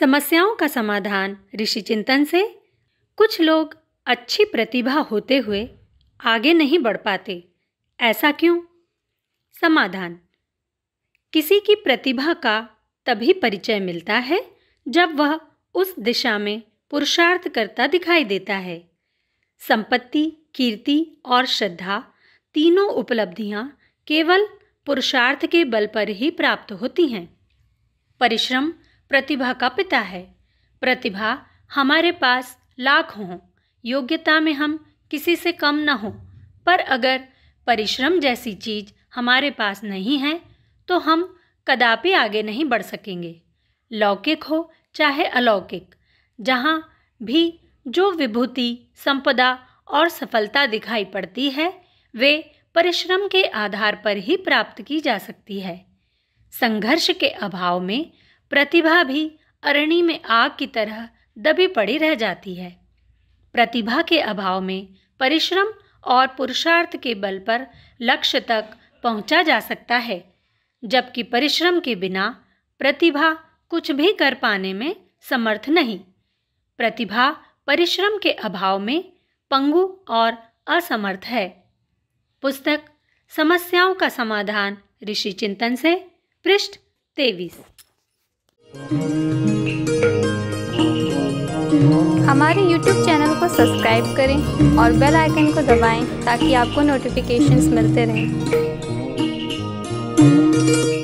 समस्याओं का समाधान ऋषि चिंतन से कुछ लोग अच्छी प्रतिभा होते हुए आगे नहीं बढ़ पाते ऐसा क्यों समाधान किसी की प्रतिभा का तभी परिचय मिलता है जब वह उस दिशा में पुरुषार्थ करता दिखाई देता है संपत्ति कीर्ति और श्रद्धा तीनों उपलब्धियां केवल पुरुषार्थ के बल पर ही प्राप्त होती हैं परिश्रम प्रतिभा का पिता है प्रतिभा हमारे पास लाख हों योग्यता में हम किसी से कम न हो पर अगर परिश्रम जैसी चीज हमारे पास नहीं है तो हम कदापि आगे नहीं बढ़ सकेंगे लौकिक हो चाहे अलौकिक जहाँ भी जो विभूति संपदा और सफलता दिखाई पड़ती है वे परिश्रम के आधार पर ही प्राप्त की जा सकती है संघर्ष के अभाव में प्रतिभा भी अरणी में आग की तरह दबी पड़ी रह जाती है प्रतिभा के अभाव में परिश्रम और पुरुषार्थ के बल पर लक्ष्य तक पहुंचा जा सकता है जबकि परिश्रम के बिना प्रतिभा कुछ भी कर पाने में समर्थ नहीं प्रतिभा परिश्रम के अभाव में पंगु और असमर्थ है पुस्तक समस्याओं का समाधान ऋषि चिंतन से पृष्ठ तेईस हमारे YouTube चैनल को सब्सक्राइब करें और बेल आइकन को दबाएं ताकि आपको नोटिफिकेशंस मिलते रहें